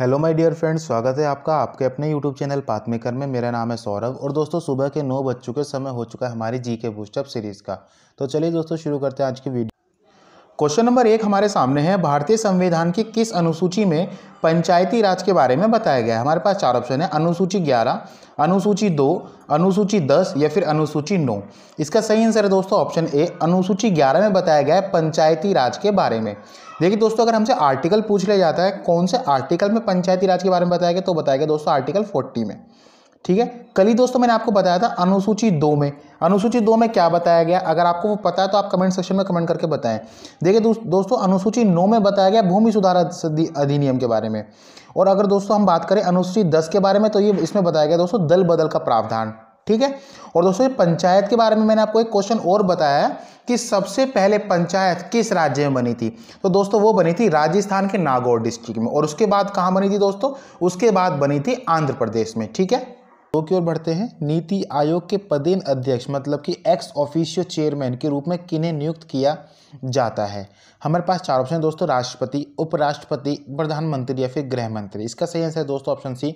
hello my dear friends स्वागत है आपका आपके अपने यूट्यूब चैनल पाथमेकर में मेरा नाम है सौरभ और दोस्तों सुबह के नौ बज चुके समय हो चुका है हमारी जी के बूस्टअप सीरीज़ का तो चलिए दोस्तों शुरू करते हैं आज की वीडियो क्वेश्चन नंबर एक हमारे सामने है भारतीय संविधान की किस अनुसूची में पंचायती राज के बारे में बताया गया है हमारे पास चार ऑप्शन है अनुसूची ग्यारह अनुसूची दो अनुसूची दस या फिर अनुसूची नौ इसका सही आंसर है दोस्तों ऑप्शन ए अनुसूची ग्यारह में बताया गया है पंचायती राज के बारे में देखिए दोस्तों अगर हमसे आर्टिकल पूछ लिया जाता है कौन से आर्टिकल में पंचायती राज के बारे में बताया गया तो बताया गया दोस्तों आर्टिकल फोर्टी में ठीक है कल ही दोस्तों मैंने आपको बताया था अनुसूची दो में अनुसूची दो में क्या बताया गया अगर आपको वो पता है तो आप कमेंट सेक्शन में कमेंट करके बताएं देखिए दो, दोस्तों अनुसूची नौ में बताया गया भूमि सुधार अधिनियम के बारे में और अगर दोस्तों हम बात करें अनुसूची दस के बारे में तो ये इसमें बताया गया दोस्तों दल बदल का प्रावधान ठीक है और दोस्तों ये पंचायत के बारे में मैंने आपको एक क्वेश्चन और बताया कि सबसे पहले पंचायत किस राज्य में बनी थी तो दोस्तों वो बनी थी राजस्थान के नागौर डिस्ट्रिक्ट में और उसके बाद कहाँ बनी थी दोस्तों उसके बाद बनी थी आंध्र प्रदेश में ठीक है तो की ओर बढ़ते हैं नीति आयोग के पदेन अध्यक्ष मतलब कि एक्स ऑफिशियो चेयरमैन के रूप में किन्हें नियुक्त किया जाता है हमारे पास चार ऑप्शन है दोस्तों राष्ट्रपति उपराष्ट्रपति प्रधानमंत्री या फिर गृह मंत्री इसका सही आंसर है दोस्तों ऑप्शन सी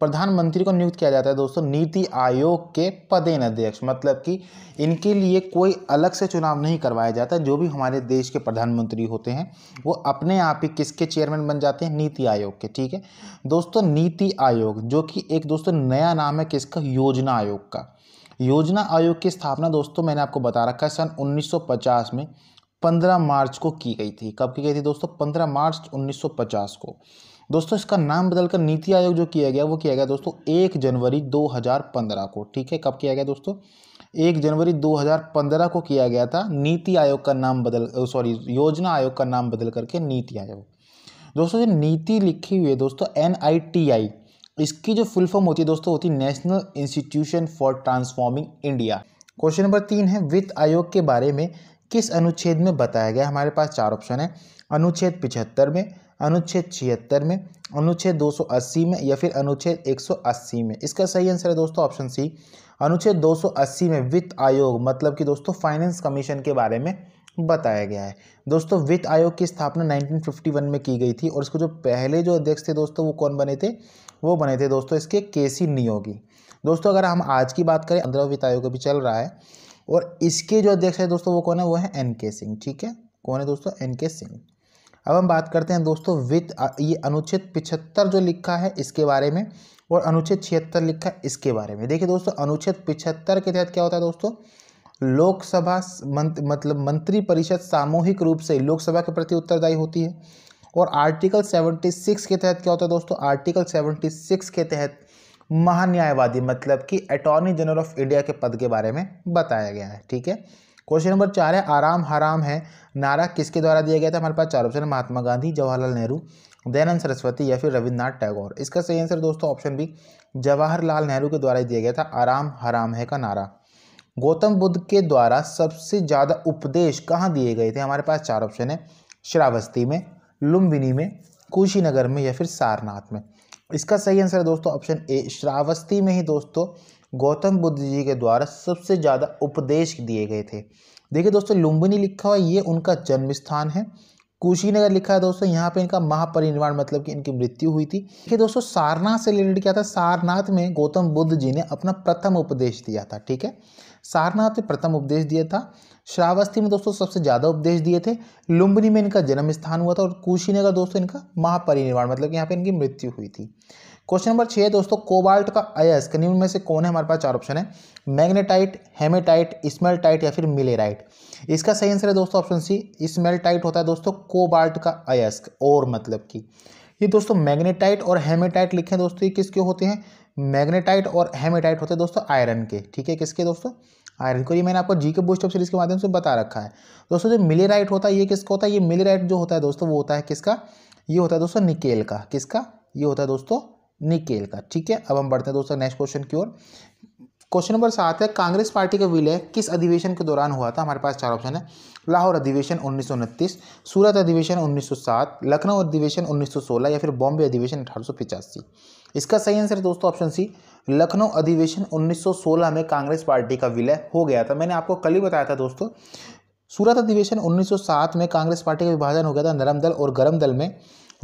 प्रधानमंत्री को नियुक्त किया जाता है दोस्तों नीति आयोग के पदेन अध्यक्ष मतलब कि इनके लिए कोई अलग से चुनाव नहीं करवाया जाता जो भी हमारे देश के प्रधानमंत्री होते हैं वो अपने आप ही किसके चेयरमैन बन जाते हैं नीति आयोग के ठीक है दोस्तों नीति आयोग जो कि एक दोस्तों नया नाम है किसका योजना आयोग का योजना आयोग की स्थापना दोस्तों मैंने आपको बता रखा है सन उन्नीस में पंद्रह मार्च को की गई थी कब की गई थी दोस्तों पंद्रह मार्च उन्नीस को दोस्तों इसका नाम बदलकर नीति आयोग जो किया गया वो किया गया दोस्तों एक जनवरी 2015 को ठीक है कब किया गया दोस्तों एक जनवरी 2015 को किया गया था नीति आयोग का नाम बदल सॉरी योजना आयोग का नाम बदल करके नीति आयोग दोस्तों जो नीति लिखी हुई है दोस्तों एन आई टी आई इसकी जो फुल फॉर्म होती है दोस्तों होती है national institution for transforming India question number तीन है वित्त आयोग के बारे में किस अनुच्छेद में बताया गया हमारे पास चार ऑप्शन है अनुच्छेद पिछहत्तर में अनुच्छेद छिहत्तर में अनुच्छेद 280 में या फिर अनुच्छेद 180 में इसका सही आंसर है दोस्तों ऑप्शन सी अनुच्छेद 280 में वित्त आयोग मतलब कि दोस्तों फाइनेंस कमीशन के बारे में बताया गया है दोस्तों वित्त आयोग की स्थापना 1951 में की गई थी और इसको जो पहले जो अध्यक्ष थे दोस्तों वो कौन बने थे वो बने थे दोस्तों इसके के सी नियोगी दोस्तों अगर हम आज की बात करें अंदर वित्त आयोग अभी चल रहा है और इसके जो अध्यक्ष है दोस्तों वो कौन है वो है एन के सिंह ठीक है कौन है दोस्तों एन के सिंह अब हम बात करते हैं दोस्तों वित्त ये अनुच्छेद पिछहत्तर जो लिखा है इसके बारे में और अनुच्छेद छिहत्तर लिखा है इसके बारे में देखिए दोस्तों अनुच्छेद पिछहत्तर के तहत क्या होता है दोस्तों लोकसभा मंत, मतलब मंत्री परिषद सामूहिक रूप से लोकसभा के प्रति उत्तरदायी होती है और आर्टिकल सेवेंटी सिक्स के तहत क्या होता है दोस्तों आर्टिकल सिक्स के तहत महान्यायवादी मतलब कि अटॉर्नी जनरल ऑफ इंडिया के पद के बारे में बताया गया है ठीक है क्वेश्चन नंबर चार है आराम हराम है नारा किसके द्वारा दिया गया था हमारे पास चार ऑप्शन महात्मा गांधी जवाहरलाल नेहरू दयानंद सरस्वती या फिर रविन्द्रनाथ टैगोर इसका सही आंसर दोस्तों ऑप्शन बी जवाहरलाल नेहरू के द्वारा दिया गया था आराम हराम है का नारा गौतम बुद्ध के द्वारा सबसे ज़्यादा उपदेश कहाँ दिए गए थे हमारे पास चार ऑप्शन है श्रावस्ती में लुम्बिनी में कुशीनगर में या फिर सारनाथ में इसका सही आंसर है दोस्तों ऑप्शन ए श्रावस्ती में ही दोस्तों गौतम बुद्ध जी के द्वारा सबसे ज़्यादा उपदेश दिए गए थे देखिए दोस्तों लुम्बिनी लिखा हुआ ये उनका जन्म स्थान है कुशीनगर लिखा है दोस्तों यहाँ पे इनका महापरिनिर्वाण मतलब कि इनकी मृत्यु हुई थी देखिए दोस्तों सारनाथ से रिलेटेड क्या था सारनाथ में गौतम बुद्ध जी ने अपना प्रथम उपदेश दिया था ठीक है सारनाथ में प्रथम उपदेश दिया था श्रावस्ती में दोस्तों सबसे ज़्यादा उपदेश दिए थे लुम्बिनी में इनका जन्म स्थान हुआ था और कुशीनगर दोस्तों इनका महापरिनिर्वाण मतलब कि यहाँ पर इनकी मृत्यु हुई थी क्वेश्चन नंबर छः दोस्तों कोबाल्ट का अयस्क निम्न में से कौन है हमारे पास चार ऑप्शन है मैग्नेटाइट हेमेटाइट टाइट या फिर मिलेराइट इसका सही आंसर है दोस्तों ऑप्शन सी टाइट होता है दोस्तों कोबाल्ट का अयस्क और मतलब कि ये दोस्तों मैग्नेटाइट और हेमेटाइट लिखे दोस्तों ये किसके होते हैं मैग्नेटाइट और हेमेटाइट होते हैं दोस्तों आयरन के ठीक है किसके दोस्तों आयरन को ये मैंने आपको जी के बूस्टअप सीरीज के माध्यम से बता रखा है दोस्तों जो मिलेराइट होता है ये किसका होता है ये मिलेराइट जो होता है दोस्तों वो होता है किसका ये होता है दोस्तों निकेल का किसका ये होता है दोस्तों निकेल का ठीक है अब हम बढ़ते हैं दोस्तों नेक्स्ट क्वेश्चन की ओर क्वेश्चन नंबर सात है कांग्रेस पार्टी का विलय किस अधिवेशन के दौरान हुआ था हमारे पास चार ऑप्शन है लाहौर अधिवेशन उन्नीस सूरत अधिवेशन 1907 लखनऊ अधिवेशन 1916 या फिर बॉम्बे अधिवेशन अठारह इसका सही आंसर दोस्तों ऑप्शन सी लखनऊ अधिवेशन 1916 में कांग्रेस पार्टी का विलय हो गया था मैंने आपको कल ही बताया था दोस्तों सूरत अधिवेशन उन्नीस में कांग्रेस पार्टी का विभाजन हो गया था नरम दल और गरम दल में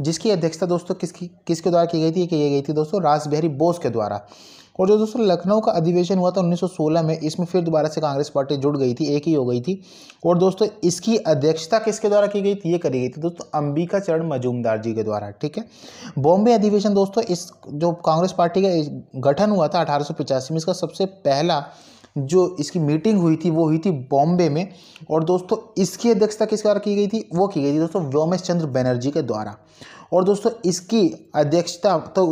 जिसकी अध्यक्षता दोस्तों किसकी किसके द्वारा की गई थी की गई थी दोस्तों बिहारी बोस के द्वारा और जो दोस्तों लखनऊ का अधिवेशन हुआ था 1916 में इसमें फिर दोबारा से कांग्रेस पार्टी जुड़ गई थी एक ही हो गई थी और दोस्तों इसकी अध्यक्षता किसके द्वारा की गई थी ये करी गई थी दोस्तों अंबिका चरण मजूमदार जी के द्वारा ठीक है बॉम्बे अधिवेशन दोस्तों इस जो कांग्रेस पार्टी का गठन हुआ था अठारह में इसका सबसे पहला जो इसकी मीटिंग हुई थी वो हुई थी बॉम्बे में और दोस्तों इसकी अध्यक्षता किस द्वारा की गई थी वो की गई थी दोस्तों व्योमेश चंद्र बनर्जी के द्वारा और दोस्तों इसकी अध्यक्षता तो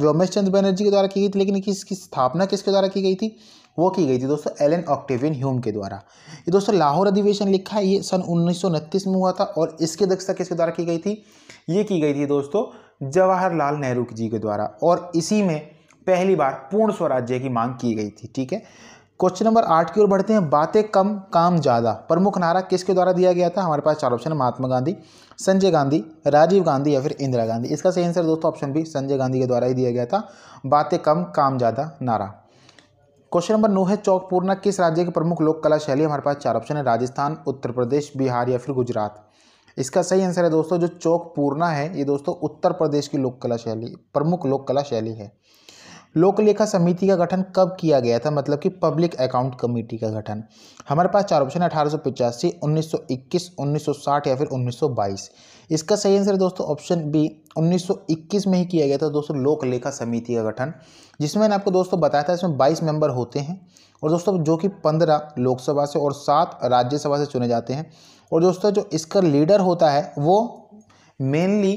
व्योमेश चंद्र बनर्जी के द्वारा की गई थी लेकिन इसकी स्थापना किसके द्वारा की गई थी वो की गई थी दोस्तों एलन ऑक्टेवियन ह्यूम के द्वारा ये दोस्तों लाहौर अधिवेशन लिखा है ये सन उन्नीस में हुआ था और इसकी अध्यक्षता किसके द्वारा की गई थी ये की गई थी दोस्तों जवाहरलाल नेहरू जी के द्वारा और इसी में पहली बार पूर्ण स्वराज्य की मांग की गई थी ठीक है क्वेश्चन नंबर आठ की ओर बढ़ते हैं बातें कम काम ज़्यादा प्रमुख नारा किसके द्वारा दिया गया था हमारे पास चार ऑप्शन है महात्मा गांधी संजय गांधी राजीव गांधी या फिर इंदिरा गांधी इसका सही आंसर दोस्तों ऑप्शन बी संजय गांधी के द्वारा ही दिया गया था बातें कम काम ज़्यादा नारा क्वेश्चन नंबर नौ है चौक पूर्णा किस राज्य की प्रमुख लोक कला शैली हमारे पास चार ऑप्शन है राजस्थान उत्तर प्रदेश बिहार या फिर गुजरात इसका सही आंसर है दोस्तों जो चौक पूर्णा है ये दोस्तों उत्तर प्रदेश की लोक कला शैली प्रमुख लोक कला शैली है लोक लेखा समिति का गठन कब किया गया था मतलब कि पब्लिक अकाउंट कमेटी का गठन हमारे पास चार ऑप्शन है अठारह सौ पिचासी उन्नीस सौ इक्कीस उन्नीस सौ साठ या फिर उन्नीस सौ बाईस इसका सही आंसर दोस्तों ऑप्शन बी उन्नीस सौ इक्कीस में ही किया गया था दोस्तों लोक लेखा समिति का गठन जिसमें मैंने आपको दोस्तों बताया था इसमें बाईस मेंबर होते हैं और दोस्तों जो कि पंद्रह लोकसभा से और सात राज्यसभा से चुने जाते हैं और दोस्तों जो इसका लीडर होता है वो मेनली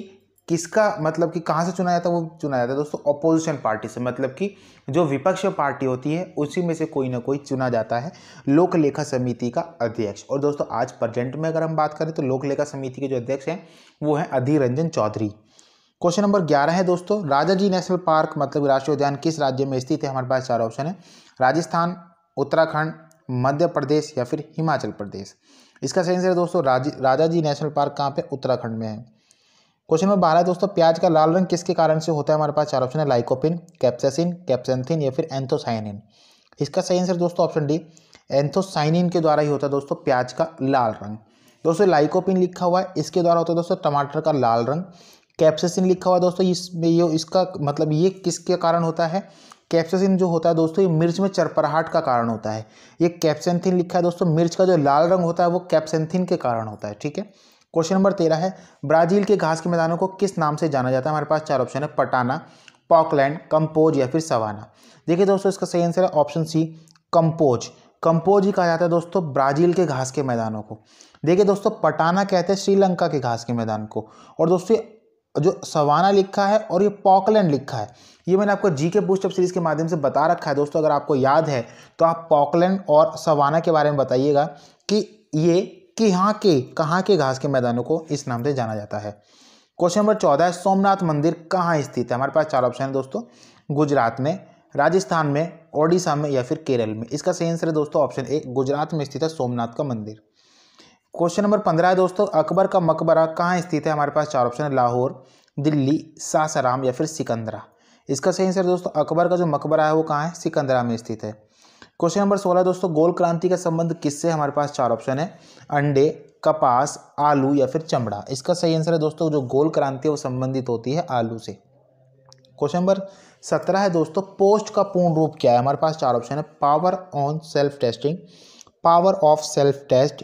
किसका मतलब कि कहाँ से चुना जाता है वो चुना जाता है दोस्तों अपोजिशन पार्टी से मतलब कि जो विपक्ष पार्टी होती है उसी में से कोई ना कोई चुना जाता है लोक लेखा समिति का अध्यक्ष और दोस्तों आज प्रजेंट में अगर हम बात करें तो लोक लेखा समिति के जो अध्यक्ष हैं वो हैं अधीर रंजन चौधरी क्वेश्चन नंबर ग्यारह है दोस्तों राजा जी नेशनल पार्क मतलब राष्ट्रीय उद्यान किस राज्य में स्थित है हमारे पास चार ऑप्शन है राजस्थान उत्तराखंड मध्य प्रदेश या फिर हिमाचल प्रदेश इसका सही आंसर दोस्तों राजा जी नेशनल पार्क कहाँ पे उत्तराखंड में है क्वेश्चन नंबर बारह दोस्तों प्याज का लाल रंग किसके कारण से होता है हमारे पास चार ऑप्शन है लाइकोपिन कैप्सिन कैप्सेंथिन या फिर एंथोसाइनिन इसका सही आंसर दोस्तों ऑप्शन डी एंथोसाइनिन के द्वारा ही होता है दोस्तों प्याज का लाल रंग दोस्तों लाइकोपिन लिखा हुआ है इसके द्वारा होता है दोस्तों टमाटर का लाल रंग कैप्सेसिन लिखा हुआ है दोस्तों इसमें ये इसका मतलब ये किसके कारण होता है कैप्सेसिन जो होता है दोस्तों ये मिर्च में चरपराहट का कारण होता है ये कैप्सेंथिन लिखा है दोस्तों मिर्च का जो लाल रंग होता है वो कैप्सेंथिन के कारण होता है ठीक है क्वेश्चन नंबर तेरह है ब्राजील के घास के मैदानों को किस नाम से जाना जाता है हमारे पास चार ऑप्शन है पटाना पॉकलैंड कंपोज या फिर सवाना देखिए दोस्तों इसका सही आंसर है ऑप्शन सी कंपोज कंपोज ही कहा जाता है दोस्तों ब्राज़ील के घास के मैदानों को देखिए दोस्तों पटाना कहते हैं श्रीलंका के घास के मैदान को और दोस्तों जो सवाना लिखा है और ये पॉकलैंड लिखा है ये मैंने आपको जी के बूस्टअप सीरीज़ के माध्यम से बता रखा है दोस्तों अगर आपको याद है तो आप पॉकलैंड और सवाना के बारे में बताइएगा कि ये कि यहाँ के कहाँ के घास के मैदानों को इस नाम से जाना जाता है क्वेश्चन नंबर चौदह सोमनाथ मंदिर कहाँ स्थित है हमारे पास चार ऑप्शन है दोस्तों गुजरात में राजस्थान में ओडिशा में या फिर केरल में इसका सही आंसर है दोस्तों ऑप्शन ए गुजरात में स्थित है सोमनाथ का मंदिर क्वेश्चन नंबर पंद्रह है दोस्तों अकबर का मकबरा कहाँ स्थित है हमारे पास चार ऑप्शन है लाहौर दिल्ली सासाराम या फिर सिकंदरा इसका सही आंसर दोस्तों अकबर का जो मकबरा है वो कहाँ है सिकंदरा में स्थित है क्वेश्चन नंबर सोलह दोस्तों गोल क्रांति का संबंध किससे हमारे पास चार ऑप्शन है अंडे कपास आलू या फिर चमड़ा इसका सही आंसर है दोस्तों जो गोल क्रांति है वो संबंधित होती है आलू से क्वेश्चन नंबर सत्रह है दोस्तों पोस्ट का पूर्ण रूप क्या है हमारे पास चार ऑप्शन है power on self testing power off self test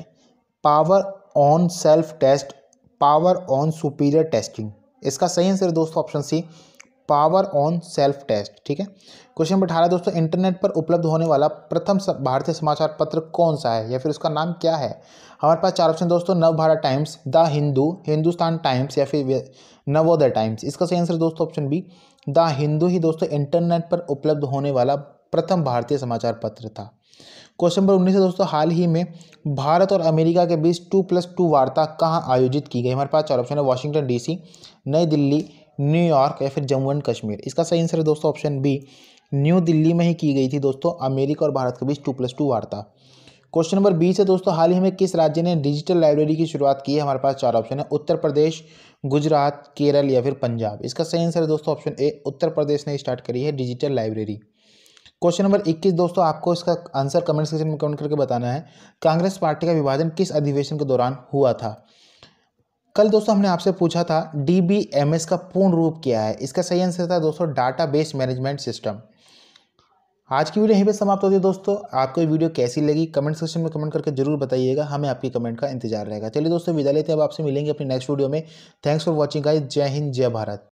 power on self test power on superior testing इसका सही आंसर है दोस्तों option C power on self test ठीक है क्वेश्चन नंबर अठारह दोस्तों इंटरनेट पर उपलब्ध होने वाला प्रथम भारतीय समाचार पत्र कौन सा है या फिर उसका नाम क्या है हमारे पास चार ऑप्शन दोस्तों Nav Bharat Times the Hindu Hindustan Times या फिर नवोदय टाइम्स इसका सही आंसर दोस्तों ऑप्शन बी द हिंदू ही दोस्तों इंटरनेट पर उपलब्ध होने वाला प्रथम भारतीय समाचार पत्र था क्वेश्चन नंबर उन्नीस है दोस्तों हाल ही में भारत और अमेरिका के बीच टू प्लस टू वार्ता कहाँ आयोजित की गई हमारे पास चार ऑप्शन है वाशिंगटन डीसी नई दिल्ली न्यूयॉर्क या फिर जम्मू एंड कश्मीर इसका सही आंसर है दोस्तों ऑप्शन बी न्यू दिल्ली में ही की गई थी दोस्तों अमेरिका और भारत के बीच टू प्लस टू वार्ता क्वेश्चन नंबर बीस है दोस्तों हाल ही में किस राज्य ने डिजिटल लाइब्रेरी की शुरुआत की है हमारे पास चार ऑप्शन है उत्तर प्रदेश गुजरात केरल या फिर पंजाब इसका सही आंसर है दोस्तों ऑप्शन ए उत्तर प्रदेश ने स्टार्ट करी है डिजिटल लाइब्रेरी क्वेश्चन नंबर 21 दोस्तों आपको इसका आंसर कमेंट सेक्शन में कमेंट करके बताना है कांग्रेस पार्टी का विभाजन किस अधिवेशन के दौरान हुआ था कल दोस्तों हमने आपसे पूछा था डी का पूर्ण रूप क्या है इसका सही आंसर था दोस्तों डाटा बेस मैनेजमेंट सिस्टम आज की वीडियो यहीं पे समाप्त होती है दोस्तों आपको ये वीडियो कैसी लगी कमेंट सेक्शन में कमेंट करके जरूर बताइएगा हमें आपकी कमेंट का इंतजार रहेगा चलिए दोस्तों विदा लेते हैं अब आपसे मिलेंगे अपनी नेक्स्ट वीडियो में थैंक्स फॉर वॉचिंग आई जय हिंद जय भारत